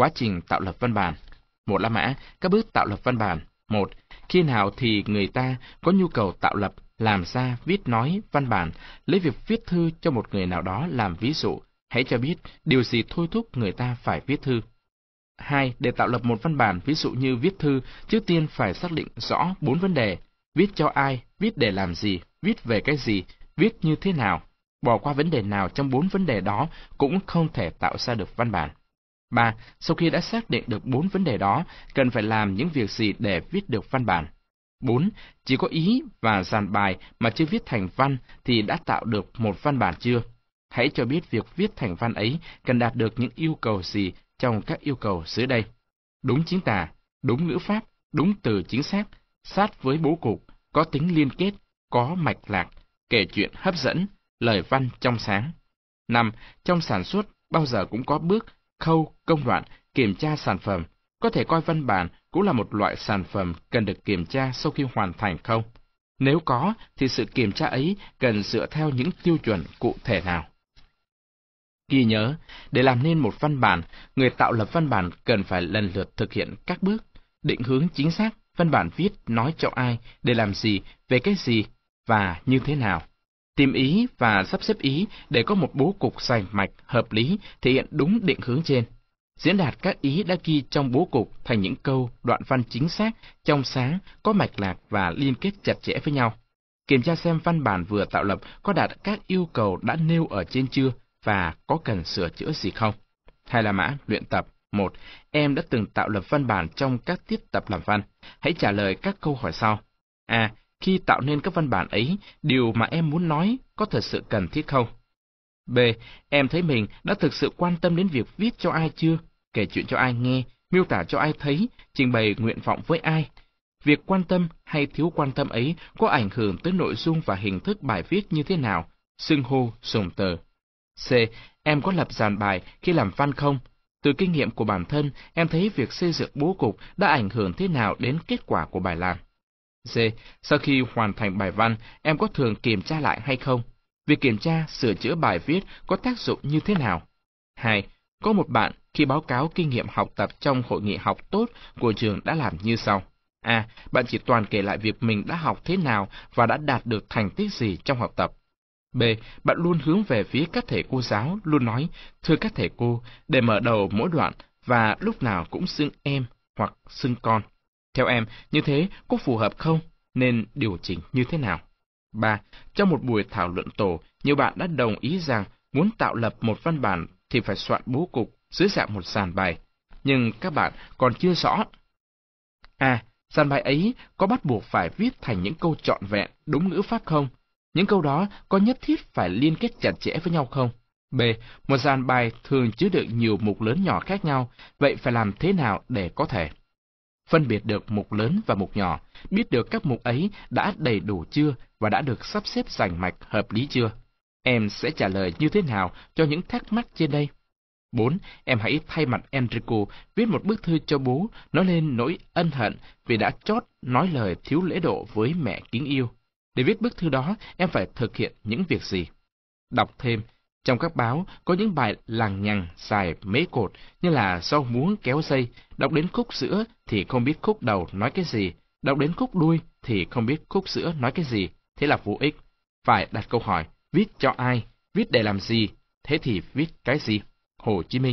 Quá trình tạo lập văn bản. Một la mã, các bước tạo lập văn bản. Một, khi nào thì người ta có nhu cầu tạo lập, làm ra, viết nói, văn bản, lấy việc viết thư cho một người nào đó làm ví dụ. Hãy cho biết điều gì thôi thúc người ta phải viết thư. hai Để tạo lập một văn bản, ví dụ như viết thư, trước tiên phải xác định rõ bốn vấn đề. Viết cho ai, viết để làm gì, viết về cái gì, viết như thế nào. Bỏ qua vấn đề nào trong bốn vấn đề đó cũng không thể tạo ra được văn bản. 3. Sau khi đã xác định được bốn vấn đề đó, cần phải làm những việc gì để viết được văn bản? 4. Chỉ có ý và dàn bài mà chưa viết thành văn thì đã tạo được một văn bản chưa? Hãy cho biết việc viết thành văn ấy cần đạt được những yêu cầu gì trong các yêu cầu dưới đây. Đúng chính tả, đúng ngữ pháp, đúng từ chính xác, sát với bố cục, có tính liên kết, có mạch lạc, kể chuyện hấp dẫn, lời văn trong sáng. 5. Trong sản xuất, bao giờ cũng có bước khâu công đoạn kiểm tra sản phẩm có thể coi văn bản cũng là một loại sản phẩm cần được kiểm tra sau khi hoàn thành không? Nếu có, thì sự kiểm tra ấy cần dựa theo những tiêu chuẩn cụ thể nào? Ghi nhớ, để làm nên một văn bản, người tạo lập văn bản cần phải lần lượt thực hiện các bước, định hướng chính xác, văn bản viết nói cho ai, để làm gì, về cái gì và như thế nào tìm ý và sắp xếp ý để có một bố cục rành mạch, hợp lý, thể hiện đúng định hướng trên. Diễn đạt các ý đã ghi trong bố cục thành những câu, đoạn văn chính xác, trong sáng, có mạch lạc và liên kết chặt chẽ với nhau. Kiểm tra xem văn bản vừa tạo lập có đạt các yêu cầu đã nêu ở trên chưa và có cần sửa chữa gì không. Hay là mã luyện tập 1. Em đã từng tạo lập văn bản trong các tiết tập làm văn. Hãy trả lời các câu hỏi sau. A khi tạo nên các văn bản ấy, điều mà em muốn nói có thật sự cần thiết không? B. Em thấy mình đã thực sự quan tâm đến việc viết cho ai chưa? Kể chuyện cho ai nghe, miêu tả cho ai thấy, trình bày nguyện vọng với ai? Việc quan tâm hay thiếu quan tâm ấy có ảnh hưởng tới nội dung và hình thức bài viết như thế nào? Xưng hô, sùng tờ. C. Em có lập dàn bài khi làm văn không? Từ kinh nghiệm của bản thân, em thấy việc xây dựng bố cục đã ảnh hưởng thế nào đến kết quả của bài làm? D. Sau khi hoàn thành bài văn, em có thường kiểm tra lại hay không? Việc kiểm tra, sửa chữa bài viết có tác dụng như thế nào? 2. Có một bạn khi báo cáo kinh nghiệm học tập trong hội nghị học tốt của trường đã làm như sau. A. Bạn chỉ toàn kể lại việc mình đã học thế nào và đã đạt được thành tích gì trong học tập. B. Bạn luôn hướng về phía các thầy cô giáo, luôn nói, thưa các thầy cô, để mở đầu mỗi đoạn và lúc nào cũng xưng em hoặc xưng con. Theo em, như thế có phù hợp không? Nên điều chỉnh như thế nào? 3. Trong một buổi thảo luận tổ, nhiều bạn đã đồng ý rằng muốn tạo lập một văn bản thì phải soạn bố cục dưới dạng một sàn bài. Nhưng các bạn còn chưa rõ. À, sàn bài ấy có bắt buộc phải viết thành những câu trọn vẹn đúng ngữ pháp không? Những câu đó có nhất thiết phải liên kết chặt chẽ với nhau không? B. Một dàn bài thường chứa đựng nhiều mục lớn nhỏ khác nhau, vậy phải làm thế nào để có thể? phân biệt được mục lớn và mục nhỏ, biết được các mục ấy đã đầy đủ chưa và đã được sắp xếp rành mạch hợp lý chưa. Em sẽ trả lời như thế nào cho những thắc mắc trên đây? 4. Em hãy thay mặt Enrico viết một bức thư cho bố, nói lên nỗi ân hận vì đã chót nói lời thiếu lễ độ với mẹ kính yêu. Để viết bức thư đó, em phải thực hiện những việc gì? Đọc thêm, trong các báo có những bài làng nhằng xài mấy cột như là sau muốn kéo dây, đọc đến khúc sữa thì không biết khúc đầu nói cái gì, đọc đến khúc đuôi thì không biết khúc sữa nói cái gì, thế là vô ích. Phải đặt câu hỏi, viết cho ai, viết để làm gì, thế thì viết cái gì? Hồ Chí Minh